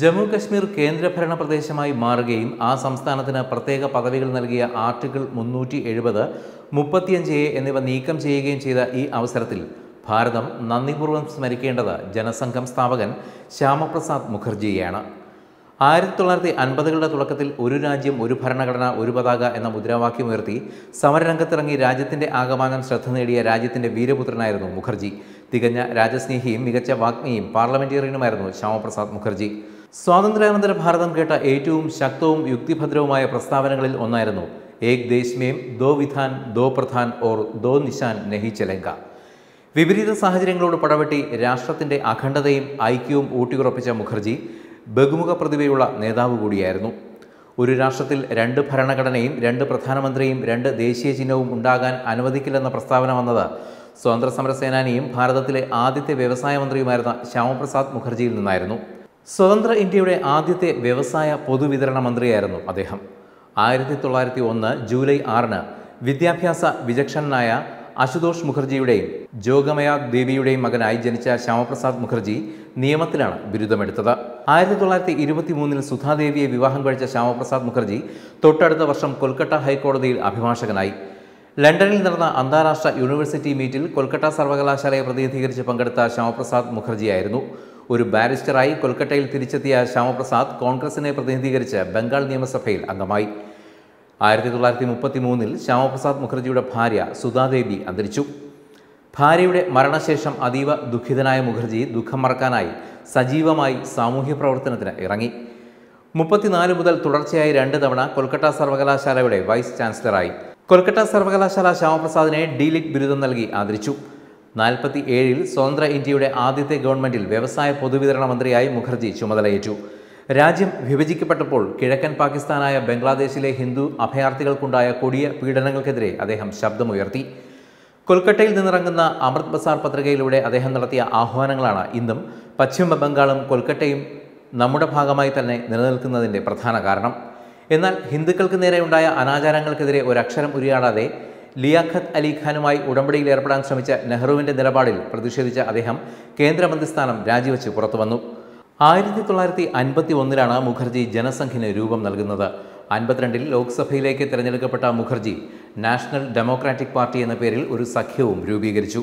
ജമ്മു കശ്മീർ കേന്ദ്രഭരണ പ്രദേശമായി മാറുകയും ആ സംസ്ഥാനത്തിന് പ്രത്യേക പദവികൾ നൽകിയ ആർട്ടിക്കിൾ മുന്നൂറ്റി എഴുപത് മുപ്പത്തിയഞ്ച് എ എന്നിവ നീക്കം ചെയ്യുകയും ചെയ്ത ഈ അവസരത്തിൽ ഭാരതം നന്ദിപൂർവ്വം സ്മരിക്കേണ്ടത് ജനസംഘം സ്ഥാപകൻ ശ്യാമപ്രസാദ് മുഖർജിയെയാണ് ആയിരത്തി തൊള്ളായിരത്തി അൻപതുകളുടെ തുടക്കത്തിൽ ഒരു രാജ്യം ഒരു ഭരണഘടന ഒരു പതാക എന്ന മുദ്രാവാക്യം ഉയർത്തി സമരരംഗത്തിറങ്ങി രാജ്യത്തിൻ്റെ ആഗമാനം ശ്രദ്ധ നേടിയ രാജ്യത്തിൻ്റെ വീരപുത്രനായിരുന്നു മുഖർജി തികഞ്ഞ രാജസ്നേഹിയും മികച്ച വാഗ്മിയും പാർലമെൻറ്റേറിയനുമായിരുന്നു ശ്യാമപ്രസാദ് മുഖർജി സ്വാതന്ത്ര്യാനന്തര ഭാരതം കേട്ട ഏറ്റവും ശക്തവും യുക്തിഭദ്രവുമായ പ്രസ്താവനകളിൽ ഒന്നായിരുന്നു ഏക് ദേശ്മേം ദോ വിധാൻ ദോ പ്രധാൻ ഓർ ദോ നിശാൻ നെഹി ചെലങ്ക വിപരീത സാഹചര്യങ്ങളോട് പടവെട്ടി രാഷ്ട്രത്തിൻ്റെ അഖണ്ഡതയും ഐക്യവും ഊട്ടിയുറപ്പിച്ച മുഖർജി ബഹുമുഖ പ്രതിഭയുള്ള നേതാവ് കൂടിയായിരുന്നു ഒരു രാഷ്ട്രത്തിൽ രണ്ട് ഭരണഘടനയും രണ്ട് പ്രധാനമന്ത്രിയും രണ്ട് ദേശീയ ചിഹ്നവും ഉണ്ടാകാൻ അനുവദിക്കില്ലെന്ന പ്രസ്താവന വന്നത് സ്വാതന്ത്ര്യ സമരസേനാനിയും ഭാരതത്തിലെ ആദ്യത്തെ വ്യവസായ മന്ത്രിയുമായിരുന്ന ശ്യാമപ്രസാദ് മുഖർജിയിൽ നിന്നായിരുന്നു സ്വതന്ത്ര ഇന്ത്യയുടെ ആദ്യത്തെ വ്യവസായ പൊതുവിതരണ മന്ത്രിയായിരുന്നു അദ്ദേഹം ആയിരത്തി തൊള്ളായിരത്തി ഒന്ന് ജൂലൈ ആറിന് വിദ്യാഭ്യാസ വിചക്ഷണനായ അശുതോഷ് മുഖർജിയുടെയും ജോഗമയ ദേവിയുടെയും മകനായി ജനിച്ച ശ്യാമപ്രസാദ് മുഖർജി നിയമത്തിലാണ് ബിരുദമെടുത്തത് ആയിരത്തി തൊള്ളായിരത്തി ഇരുപത്തി മൂന്നിൽ സുധാദേവിയെ വിവാഹം കഴിച്ച ശ്യാമപ്രസാദ് മുഖർജി തൊട്ടടുത്ത വർഷം കൊൽക്കത്ത ഹൈക്കോടതിയിൽ അഭിഭാഷകനായി ലണ്ടനിൽ നടന്ന അന്താരാഷ്ട്ര യൂണിവേഴ്സിറ്റി മീറ്റിൽ കൊൽക്കത്ത സർവകലാശാലയെ പ്രതിനിധീകരിച്ച് പങ്കെടുത്ത ശ്യാമപ്രസാദ് മുഖർജിയായിരുന്നു ഒരു ബാരിസ്റ്ററായി കൊൽക്കത്തയിൽ തിരിച്ചെത്തിയ ശ്യാമപ്രസാദ് കോൺഗ്രസിനെ പ്രതിനിധീകരിച്ച് ബംഗാൾ നിയമസഭയിൽ അംഗമായി ആയിരത്തി തൊള്ളായിരത്തി മുപ്പത്തി മൂന്നിൽ ശ്യാമപ്രസാദ് മുഖർജിയുടെ ഭാര്യ സുധാദേവി അന്തരിച്ചു ഭാര്യയുടെ മരണശേഷം അതീവ ദുഃഖിതനായ മുഖർജി ദുഃഖം മറക്കാനായി സജീവമായി സാമൂഹ്യ പ്രവർത്തനത്തിന് ഇറങ്ങി മുപ്പത്തിനാല് മുതൽ തുടർച്ചയായി രണ്ട് തവണ കൊൽക്കത്ത സർവകലാശാലയുടെ വൈസ് ചാൻസലറായി കൊൽക്കത്ത സർവകലാശാല ശ്യാമപ്രസാദിനെ ഡീലിറ്റ് ബിരുദം നൽകി ആദരിച്ചു നാൽപ്പത്തി ഏഴിൽ സ്വതന്ത്ര ഇന്ത്യയുടെ ആദ്യത്തെ ഗവൺമെന്റിൽ വ്യവസായ പൊതുവിതരണ മന്ത്രിയായി മുഖർജി ചുമതലയേറ്റു രാജ്യം വിഭജിക്കപ്പെട്ടപ്പോൾ കിഴക്കൻ പാകിസ്ഥാനായ ബംഗ്ലാദേശിലെ ഹിന്ദു അഭയാർത്ഥികൾക്കുണ്ടായ കൊടിയ പീഡനങ്ങൾക്കെതിരെ അദ്ദേഹം ശബ്ദമുയർത്തി കൊൽക്കട്ടയിൽ നിന്നിറങ്ങുന്ന അമൃത് ബസാർ പത്രികയിലൂടെ അദ്ദേഹം നടത്തിയ ആഹ്വാനങ്ങളാണ് ഇന്നും പശ്ചിമ ബംഗാളും കൊൽക്കട്ടയും നമ്മുടെ ഭാഗമായി തന്നെ നിലനിൽക്കുന്നതിൻ്റെ പ്രധാന കാരണം എന്നാൽ ഹിന്ദുക്കൾക്ക് നേരെയുണ്ടായ അനാചാരങ്ങൾക്കെതിരെ ഒരക്ഷരം ഉരിയാടാതെ ലിയാഖത്ത് അലിഖാനുമായി ഉടമ്പടിയിൽ ഏർപ്പെടാൻ ശ്രമിച്ച നെഹ്റുവിൻ്റെ നിലപാടിൽ പ്രതിഷേധിച്ച അദ്ദേഹം കേന്ദ്രമന്ത്രിസ്ഥാനം രാജിവെച്ച് പുറത്തുവന്നു ആയിരത്തി തൊള്ളായിരത്തി അൻപത്തി ഒന്നിലാണ് മുഖർജി ജനസംഖ്യന് രൂപം നൽകുന്നത് അൻപത്തിരണ്ടിൽ ലോക്സഭയിലേക്ക് തിരഞ്ഞെടുക്കപ്പെട്ട മുഖർജി നാഷണൽ ഡെമോക്രാറ്റിക് പാർട്ടി എന്ന പേരിൽ ഒരു സഖ്യവും രൂപീകരിച്ചു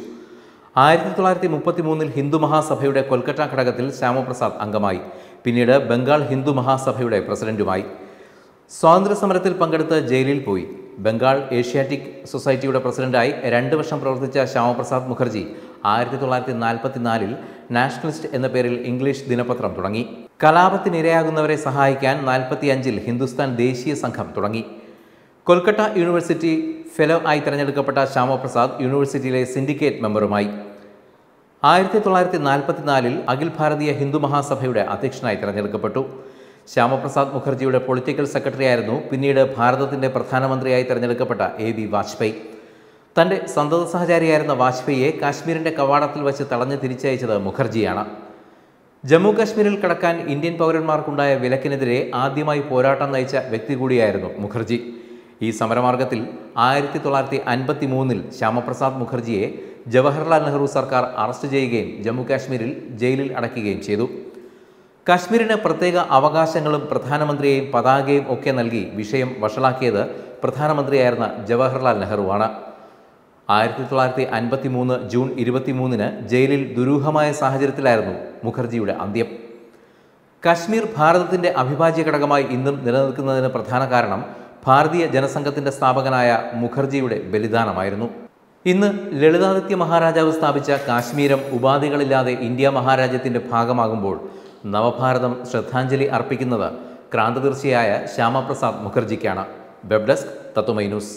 ആയിരത്തി തൊള്ളായിരത്തി മുപ്പത്തി മൂന്നിൽ ഹിന്ദു മഹാസഭയുടെ കൊൽക്കത്ത ഘടകത്തിൽ ശ്യാമപ്രസാദ് അംഗമായി പിന്നീട് ബംഗാൾ ഹിന്ദു മഹാസഭയുടെ പ്രസിഡന്റുമായി സ്വാതന്ത്ര്യസമരത്തിൽ പങ്കെടുത്ത് ജയിലിൽ പോയി ബംഗാൾ ഏഷ്യാറ്റിക് സൊസൈറ്റിയുടെ പ്രസിഡന്റായി രണ്ട് വർഷം പ്രവർത്തിച്ച ശ്യാമപ്രസാദ് മുഖർജി ആയിരത്തി തൊള്ളായിരത്തി നാൽപ്പത്തിനാലിൽ നാഷണലിസ്റ്റ് എന്ന പേരിൽ ഇംഗ്ലീഷ് ദിനപത്രം തുടങ്ങി കലാപത്തിനിരയാകുന്നവരെ സഹായിക്കാൻ നാൽപ്പത്തിയഞ്ചിൽ ഹിന്ദുസ്ഥാൻ ദേശീയ സംഘം തുടങ്ങി കൊൽക്കത്ത യൂണിവേഴ്സിറ്റി ഫെലോ ആയി തിരഞ്ഞെടുക്കപ്പെട്ട ശ്യാമപ്രസാദ് യൂണിവേഴ്സിറ്റിയിലെ സിൻഡിക്കേറ്റ് മെമ്പറുമായി ആയിരത്തി തൊള്ളായിരത്തി നാൽപ്പത്തിനാലിൽ അഖിൽ ഭാരതീയ ഹിന്ദു മഹാസഭയുടെ അധ്യക്ഷനായി തിരഞ്ഞെടുക്കപ്പെട്ടു ശ്യാമപ്രസാദ് മുഖർജിയുടെ പൊളിറ്റിക്കൽ സെക്രട്ടറി ആയിരുന്നു പിന്നീട് ഭാരതത്തിൻ്റെ പ്രധാനമന്ത്രിയായി തെരഞ്ഞെടുക്കപ്പെട്ട എ ബി വാജ്പേയി തൻ്റെ സന്തത സഹചാരിയായിരുന്ന വാജ്പേയിയെ കാശ്മീരിൻ്റെ കവാടത്തിൽ വച്ച് തടഞ്ഞ് തിരിച്ചയച്ചത് മുഖർജിയാണ് ജമ്മു കാശ്മീരിൽ കടക്കാൻ ഇന്ത്യൻ പൗരന്മാർക്കുണ്ടായ വിലക്കിനെതിരെ ആദ്യമായി പോരാട്ടം നയിച്ച വ്യക്തി കൂടിയായിരുന്നു മുഖർജി ഈ സമരമാർഗത്തിൽ ആയിരത്തി തൊള്ളായിരത്തി അൻപത്തി മൂന്നിൽ ശ്യാമപ്രസാദ് മുഖർജിയെ ജവഹർലാൽ നെഹ്റു സർക്കാർ അറസ്റ്റ് ചെയ്യുകയും ജമ്മു കാശ്മീരിൽ ജയിലിൽ അടയ്ക്കുകയും ചെയ്തു കശ്മീരിന് പ്രത്യേക അവകാശങ്ങളും പ്രധാനമന്ത്രിയെയും പതാകയും ഒക്കെ നൽകി വിഷയം വഷളാക്കിയത് പ്രധാനമന്ത്രിയായിരുന്ന ജവഹർലാൽ നെഹ്റുവാണ് ആയിരത്തി തൊള്ളായിരത്തി അൻപത്തി മൂന്ന് ജൂൺ ഇരുപത്തിമൂന്നിന് ജയിലിൽ ദുരൂഹമായ സാഹചര്യത്തിലായിരുന്നു മുഖർജിയുടെ അന്ത്യം കശ്മീർ ഭാരതത്തിൻ്റെ അവിഭാജ്യ ഘടകമായി ഇന്നും നിലനിൽക്കുന്നതിന് പ്രധാന കാരണം ഭാരതീയ ജനസംഘത്തിൻ്റെ സ്ഥാപകനായ മുഖർജിയുടെ ബലിദാനമായിരുന്നു ഇന്ന് ലളിതാദിത്യ മഹാരാജാവ് സ്ഥാപിച്ച കാശ്മീരം ഉപാധികളില്ലാതെ ഇന്ത്യ മഹാരാജ്യത്തിൻ്റെ ഭാഗമാകുമ്പോൾ നവഭാരതം ശ്രദ്ധാഞ്ജലി അർപ്പിക്കുന്നത് ക്രാന്തതീർച്ചയായ ശ്യാമപ്രസാദ് മുഖർജിക്കാണ് വെബ് ഡെസ്ക് തത്വമൈ ന്യൂസ്